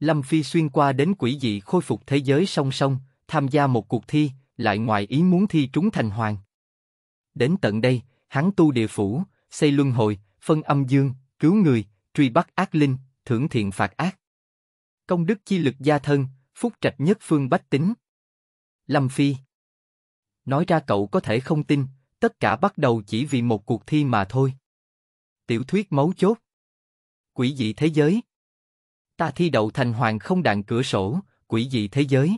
Lâm Phi xuyên qua đến quỷ dị khôi phục thế giới song song, tham gia một cuộc thi, lại ngoài ý muốn thi trúng thành hoàng. Đến tận đây, hắn tu địa phủ, xây luân hồi, phân âm dương, cứu người, truy bắt ác linh, thưởng thiện phạt ác. Công đức chi lực gia thân, phúc trạch nhất phương bách tính. Lâm Phi Nói ra cậu có thể không tin, tất cả bắt đầu chỉ vì một cuộc thi mà thôi. Tiểu thuyết mấu chốt Quỷ dị thế giới Ta thi đậu thành hoàng không đạn cửa sổ, quỷ dị thế giới.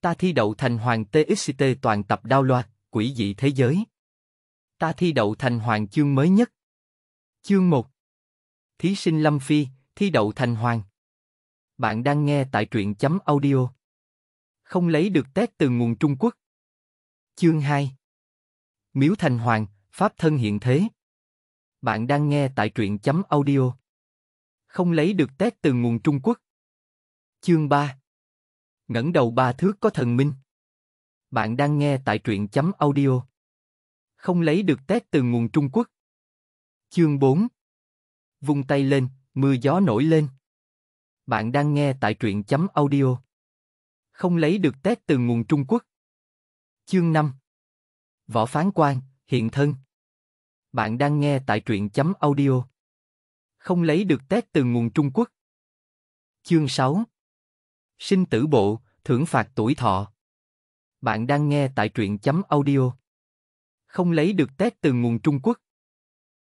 Ta thi đậu thành hoàng TXT toàn tập đao loạt, quỷ dị thế giới. Ta thi đậu thành hoàng chương mới nhất. Chương 1 Thí sinh Lâm Phi, thi đậu thành hoàng. Bạn đang nghe tại truyện chấm audio. Không lấy được test từ nguồn Trung Quốc. Chương 2 Miếu Thành Hoàng, Pháp Thân Hiện Thế. Bạn đang nghe tại truyện chấm audio không lấy được tét từ nguồn Trung Quốc. Chương 3 ngẩng đầu ba thước có thần minh. Bạn đang nghe tại truyện chấm audio. Không lấy được tét từ nguồn Trung Quốc. Chương 4 Vung tay lên, mưa gió nổi lên. Bạn đang nghe tại truyện chấm audio. Không lấy được tét từ nguồn Trung Quốc. Chương 5 Võ Phán quan hiện thân. Bạn đang nghe tại truyện chấm audio không lấy được tét từ nguồn Trung Quốc. Chương 6 Sinh tử bộ, thưởng phạt tuổi thọ. Bạn đang nghe tại truyện chấm audio. Không lấy được tét từ nguồn Trung Quốc.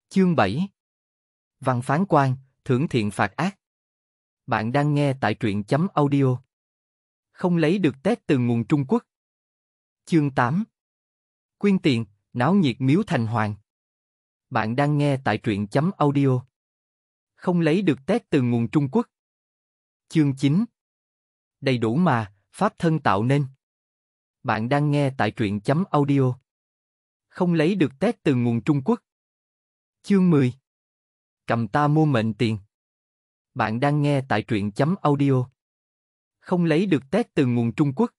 Chương 7 Văn phán quan, thưởng thiện phạt ác. Bạn đang nghe tại truyện chấm audio. Không lấy được tét từ nguồn Trung Quốc. Chương 8 Quyên tiền, náo nhiệt miếu thành hoàng. Bạn đang nghe tại truyện chấm audio không lấy được tét từ nguồn Trung Quốc. Chương 9 Đầy đủ mà, Pháp thân tạo nên. Bạn đang nghe tại truyện chấm audio. Không lấy được tét từ nguồn Trung Quốc. Chương 10 Cầm ta mua mệnh tiền. Bạn đang nghe tại truyện chấm audio. Không lấy được tét từ nguồn Trung Quốc.